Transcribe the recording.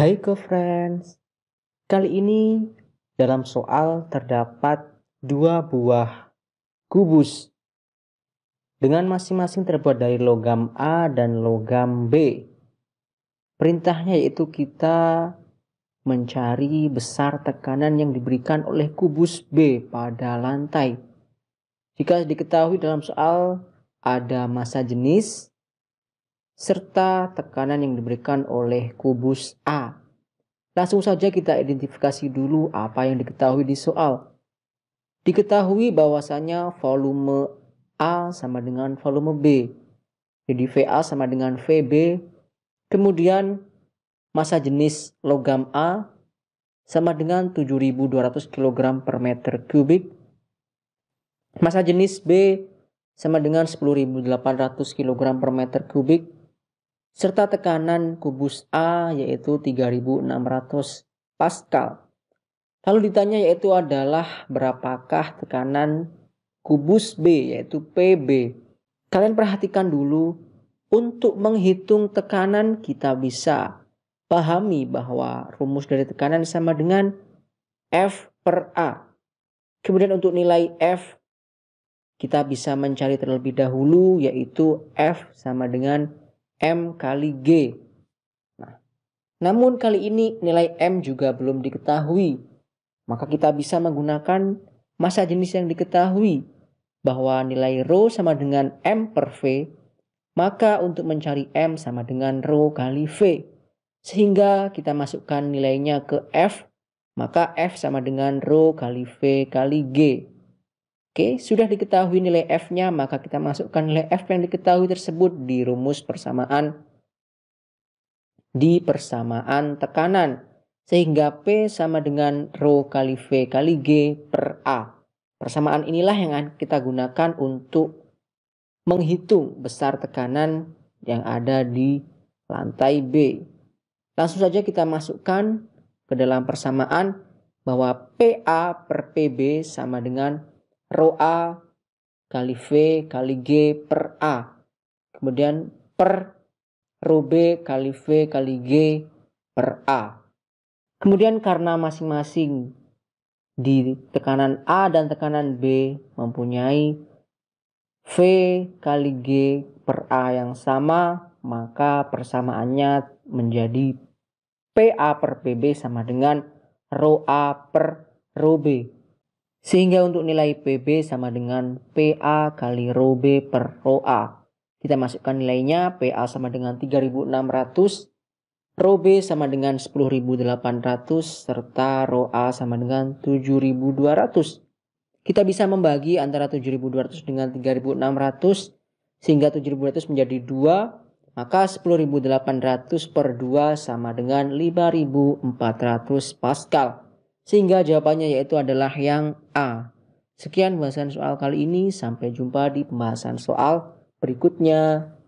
Hai ke friends kali ini dalam soal terdapat dua buah kubus dengan masing-masing terbuat dari logam A dan logam B. Perintahnya yaitu kita mencari besar tekanan yang diberikan oleh kubus B pada lantai. Jika diketahui dalam soal ada massa jenis, serta tekanan yang diberikan oleh kubus A. Langsung saja kita identifikasi dulu apa yang diketahui di soal. Diketahui bahwasanya volume A sama dengan volume B. Jadi VA sama dengan VB. Kemudian masa jenis logam A sama dengan 7.200 kg per meter kubik. Masa jenis B sama dengan 10.800 kg per meter kubik serta tekanan kubus A yaitu 3600 Pascal. Lalu ditanya yaitu adalah berapakah tekanan kubus B yaitu PB. Kalian perhatikan dulu untuk menghitung tekanan kita bisa pahami bahwa rumus dari tekanan sama dengan F per A. Kemudian untuk nilai F kita bisa mencari terlebih dahulu yaitu F sama dengan M kali G. Nah, namun kali ini nilai M juga belum diketahui. Maka kita bisa menggunakan masa jenis yang diketahui bahwa nilai rho sama dengan M per V. Maka untuk mencari M sama dengan rho kali V. Sehingga kita masukkan nilainya ke F. Maka F sama dengan rho kali V kali G. Oke, sudah diketahui nilai F-nya, maka kita masukkan nilai F yang diketahui tersebut di rumus persamaan di persamaan tekanan. Sehingga P sama dengan Rho kali V kali G per A. Persamaan inilah yang akan kita gunakan untuk menghitung besar tekanan yang ada di lantai B. Langsung saja kita masukkan ke dalam persamaan bahwa PA per PB sama dengan rho A kali V kali G per A. Kemudian per rho B kali V kali G per A. Kemudian karena masing-masing di tekanan A dan tekanan B mempunyai V kali G per A yang sama, maka persamaannya menjadi PA per PB sama dengan rho A per rho B. Sehingga untuk nilai PB sama dengan PA kali rho B per rho A. Kita masukkan nilainya PA sama dengan 3600 Rho B sama dengan 10.800 serta Rho A sama dengan 7.200. Kita bisa membagi antara 7.200 dengan 3.600 sehingga 7.200 menjadi 2, maka 10.800 per 2 sama dengan 5.400 Pascal. Sehingga jawabannya yaitu adalah yang A. Sekian pembahasan soal kali ini, sampai jumpa di pembahasan soal berikutnya.